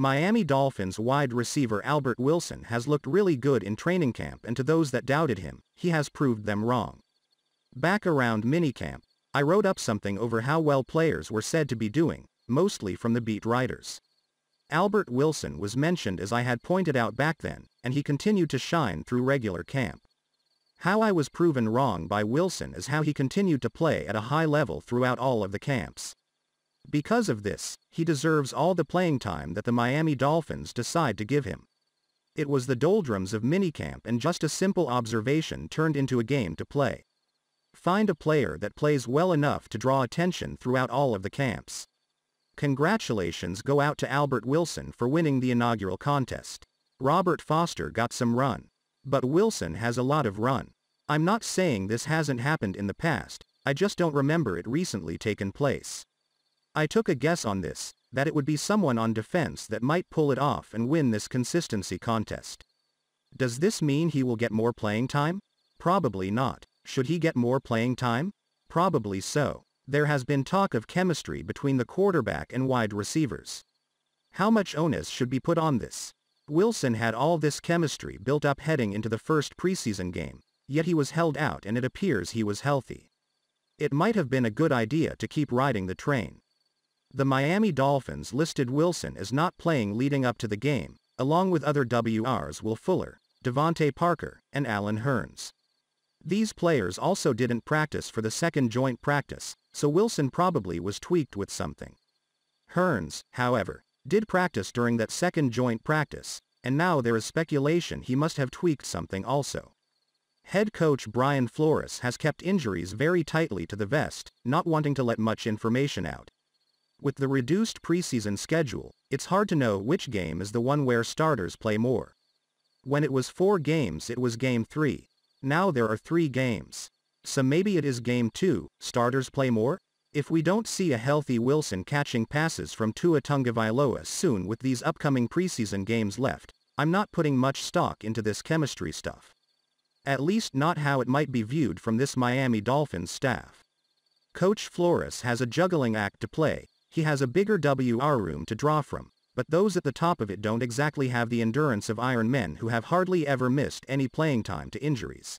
Miami Dolphins wide receiver Albert Wilson has looked really good in training camp and to those that doubted him, he has proved them wrong. Back around minicamp, I wrote up something over how well players were said to be doing, mostly from the beat writers. Albert Wilson was mentioned as I had pointed out back then, and he continued to shine through regular camp. How I was proven wrong by Wilson is how he continued to play at a high level throughout all of the camps. Because of this, he deserves all the playing time that the Miami Dolphins decide to give him. It was the doldrums of minicamp and just a simple observation turned into a game to play. Find a player that plays well enough to draw attention throughout all of the camps. Congratulations go out to Albert Wilson for winning the inaugural contest. Robert Foster got some run. But Wilson has a lot of run. I'm not saying this hasn't happened in the past, I just don't remember it recently taken place. I took a guess on this, that it would be someone on defense that might pull it off and win this consistency contest. Does this mean he will get more playing time? Probably not. Should he get more playing time? Probably so. There has been talk of chemistry between the quarterback and wide receivers. How much onus should be put on this? Wilson had all this chemistry built up heading into the first preseason game, yet he was held out and it appears he was healthy. It might have been a good idea to keep riding the train. The Miami Dolphins listed Wilson as not playing leading up to the game, along with other WRs Will Fuller, Devontae Parker, and Alan Hearns. These players also didn't practice for the second joint practice, so Wilson probably was tweaked with something. Hearns, however, did practice during that second joint practice, and now there is speculation he must have tweaked something also. Head coach Brian Flores has kept injuries very tightly to the vest, not wanting to let much information out. With the reduced preseason schedule, it's hard to know which game is the one where starters play more. When it was four games it was game three. Now there are three games. So maybe it is game two, starters play more? If we don't see a healthy Wilson catching passes from Tua Tungavailoa soon with these upcoming preseason games left, I'm not putting much stock into this chemistry stuff. At least not how it might be viewed from this Miami Dolphins staff. Coach Flores has a juggling act to play, he has a bigger WR room to draw from, but those at the top of it don't exactly have the endurance of Iron Men who have hardly ever missed any playing time to injuries.